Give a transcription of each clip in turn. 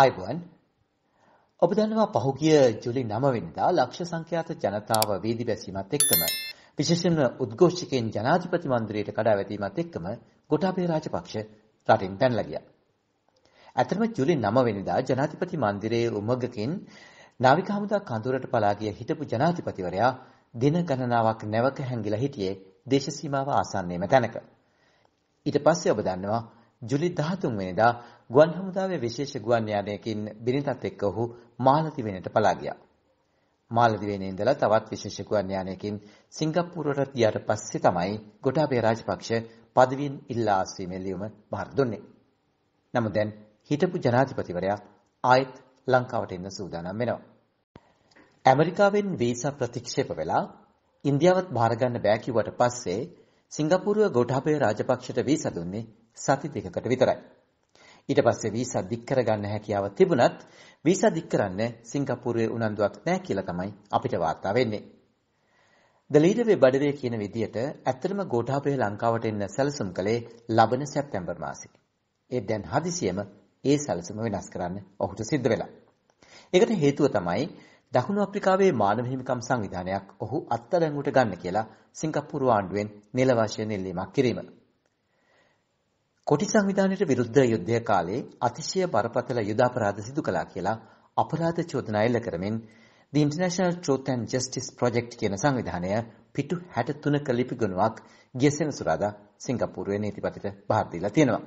ආයුබෝවන් ඔබ දන්නවා පහුගිය ජූලි 9 වෙනිදා ලක්ෂ සංඛ්‍යාත ජනතාව වේදි බැසීමත් එක්කම විශේෂයෙන්ම උද්ඝෝෂකයන් ජනාධිපති මන්දිරයට කඩාවැටීමත් එක්කම ගොටාපේ රාජපක්ෂ රටින් පැනලා ගියා. ඇත්තටම ජූලි 9 වෙනිදා ජනාධිපති මන්දිරයේ උමගකින් නාවික හමුදා කඳුරට පලා ගිය හිටපු ජනාධිපතිවරයා දින ගණනාවක් නැවක හැංගිලා හිටියේ දේශ සීමාව ආසන්නයේම තැනක. ඊට පස්සේ ඔබ දන්නවා ජුලි 13 වෙනිදා ගුවන් හමුදාවේ විශේෂ ගුවන් යානයකින් බිරිඳත් එක්ක ඔහු මාලදිවයිනට පලා ගියා. මාලදිවයිනේ ඉඳලා තවත් විශේෂ ගුවන් යානයකින් සිංගප්පූරුවට ගියාට පස්සේ තමයි ගොටාබේ රාජපක්ෂ පදවියෙන් ඉල්ලා ආස්වීමේ ලියුම බාර දුන්නේ. නමුත් දැන් හිටපු ජනාධිපතිවරයා ආයෙත් ලංකාවට එන්න සූදානම් වෙනවා. ඇමරිකාවෙන් වීසා ප්‍රතික්ෂේප වෙලා ඉන්දියාවත් බාර ගන්න බෑ කිව්වට පස්සේ සිංගප්පූරුව ගොටාබේ රාජපක්ෂට වීසා දුන්නේ සති දෙකකට විතරයි. ඊට පස්සේ වීසා දික් කරගන්න හැකියාව තිබුණත් වීසා දික් කරන්න සිංගප්පූරුවේ උනන්දුවක් නැහැ කියලා තමයි අපිට වාර්තා වෙන්නේ. ද ලීඩර් වේ බඩවේ කියන විදියට ඇත්තටම ගෝඨාපය ලංකාවට එන්න සැලසුම් කළේ ලබන සැප්තැම්බර් මාසේ. ඒ දැන් හදිසියෙම ඒ සැලසුම වෙනස් කරන්න ඔහුට සිද්ධ වෙලා. ඒකට හේතුව තමයි දකුණු අප්‍රිකාවේ මානව හිමිකම් සංවිධානයක් ඔහු අත්අඩංගුවට ගන්න කියලා සිංගප්පූරු ආණ්ඩුවෙන් නිල වශයෙන් ඉල්ලීමක් කිරීම. කොටි සංවිධානයට විරුද්ධ යුද්ධය කාලේ අතිශය බරපතල යුධ අපරාධ සිදු කළා කියලා අපරාධ චෝදනා එල්ල කරමින් The International Truth and Justice Project කියන සංවිධානය පිටු 63ක ලිපිගුණාවක් ගිය සෙනසුරාදා සිංගප්පූරුවේ නීතිපතිට බාර දීලා තියෙනවා.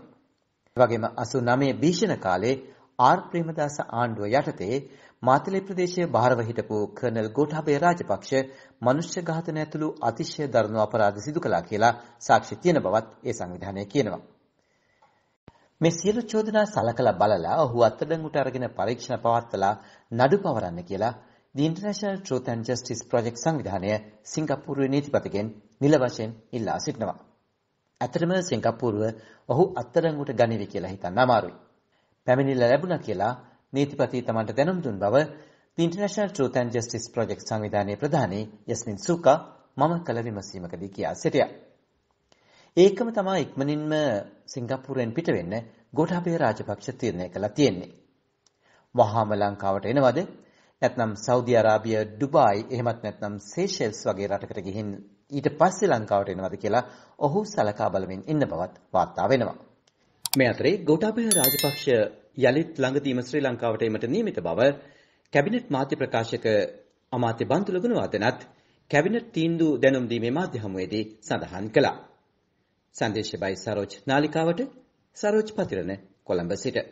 ඒ වගේම 89 භීෂණ කාලේ ආර් ප්‍රේමදාස ආණ්ඩුව යටතේ මාතලේ ප්‍රදේශයේ බාරව හිටපු කර්නල් ගෝඨාභය රාජපක්ෂ මනුෂ්‍ය ඝාතන ඇතුළු අතිශය දරුණු අපරාධ සිදු කළා කියලා සාක්ෂි තියෙන බවත් ඒ සංවිධානය කියනවා. මේ සියලු චෝදනා සලකලා බලලා ඔහු අත්අඩංගුවට අරගෙන පරීක්ෂණ පවත්වලා නඩු පවරන්න කියලා The International Truth and Justice Project සංවිධානය සිංගප්පූරුවේ නීතිපතිගෙන් නිල වශයෙන් ඉල්ලා සිටිනවා. ඇත්තටම සිංගප්පූරුව ඔහු අත්අඩංගුවට ගනිවි කියලා හිතන්න අමාරුයි. පැමිණිලා ලැබුණා කියලා නීතිපති තමන්ට දැනුම් දුන් බව The International Truth and Justice Project සංවිධානයේ ප්‍රධානී යස්මින් සුකා මම කළ විමසීමකදී කියා සිටියා. ඒකම තමයි ඉක්මනින්ම සිංගප්පූරුවෙන් පිට වෙන්න ගෝඨාභය රාජපක්ෂ තීරණය කළා තියෙන්නේ. වහාම ලංකාවට එනවද? නැත්නම් සෞදි අරාබිය, ඩුබායි, එහෙමත් නැත්නම් සේෂෙල්ස් වගේ රටකට ගිහින් ඊට පස්සේ ලංකාවට එනවද කියලා ඔහු සලකා බලමින් ඉන්න බවත් වාර්තා වෙනවා. මේ අතරේ ගෝඨාභය රාජපක්ෂ යලිත් ළඟදීම ශ්‍රී ලංකාවට එමට නියමිත බව කැබිනට් මාධ්‍ය ප්‍රකාශක අමාත්‍ය බන්තුල ගුණවර්ධනත් කැබිනට් තීන්දුව දැනුම් දීමේ මාධ්‍ය හමුවේදී සඳහන් කළා. සංදේශ බයි සරෝජ් නාලිකාවට සරෝජ් පතිරණ කොළඹ සිට